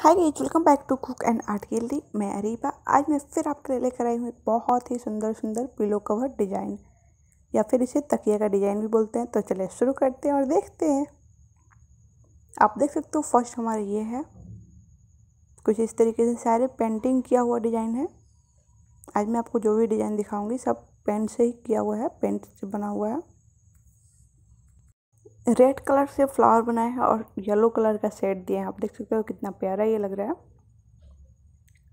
hi guys welcome back to cook and art gallery मैं अरीबा आज मैं फिर आपके लिए लेकर आई हूँ बहुत ही सुंदर सुंदर पिलो कवर डिज़ाइन या फिर इसे तकिया का डिज़ाइन भी बोलते हैं तो चलिए शुरू करते हैं और देखते हैं आप देख सकते हो फर्स्ट हमारा ये है कुछ इस तरीके से सारे पेंटिंग किया हुआ डिज़ाइन है आज मैं आपको जो भी डिज़ाइन दिखाऊँगी सब पेंट से ही किया हुआ है पेंट से बना हुआ है रेड कलर से फ्लावर बनाया है और येलो कलर का सेट दिया है आप देख सकते हो कितना प्यारा ये लग रहा है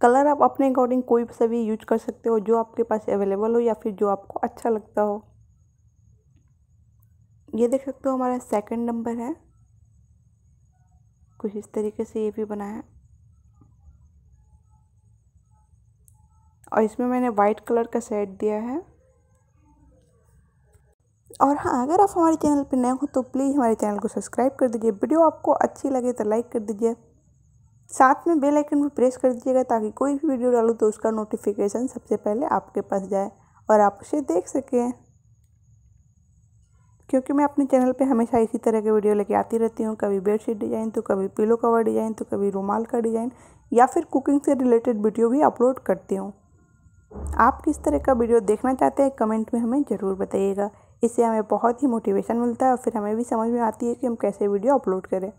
कलर आप अपने अकॉर्डिंग कोई सा भी यूज कर सकते हो जो आपके पास अवेलेबल हो या फिर जो आपको अच्छा लगता हो ये देख सकते हो हमारा सेकंड नंबर है कुछ इस तरीके से ये भी बनाया है और इसमें मैंने वाइट कलर का सेट दिया है और हाँ अगर आप हमारे चैनल पर नए हो तो प्लीज़ हमारे चैनल को सब्सक्राइब कर दीजिए वीडियो आपको अच्छी लगे तो लाइक कर दीजिए साथ में बेल आइकन भी प्रेस कर दीजिएगा ताकि कोई भी वीडियो डालो तो उसका नोटिफिकेशन सबसे पहले आपके पास जाए और आप उसे देख सकें क्योंकि मैं अपने चैनल पे हमेशा इसी तरह के वीडियो लेके आती रहती हूँ कभी बेडशीट डिज़ाइन तो कभी पिलो कवर डिज़ाइन तो कभी रुमाल का डिज़ाइन या फिर कुकिंग से रिलेटेड वीडियो भी अपलोड करती हूँ आप किस तरह का वीडियो देखना चाहते हैं कमेंट में हमें ज़रूर बताइएगा इससे हमें बहुत ही मोटिवेशन मिलता है और फिर हमें भी समझ में आती है कि हम कैसे वीडियो अपलोड करें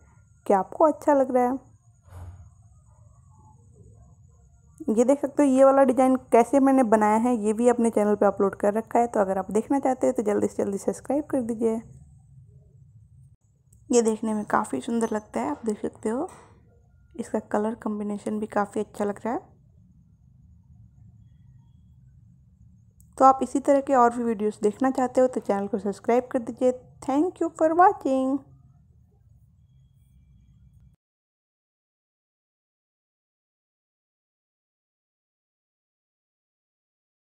क्या आपको अच्छा लग रहा है ये देख सकते हो ये वाला डिज़ाइन कैसे मैंने बनाया है ये भी अपने चैनल पे अपलोड कर रखा है तो अगर आप देखना चाहते हैं तो जल्दी से जल्दी सब्सक्राइब कर दीजिए ये देखने में काफ़ी सुंदर लगता है आप देख सकते हो इसका कलर कॉम्बिनेशन भी काफ़ी अच्छा लग रहा है तो आप इसी तरह के और भी वीडियोस देखना चाहते हो तो चैनल को सब्सक्राइब कर दीजिए थैंक यू फॉर वॉचिंग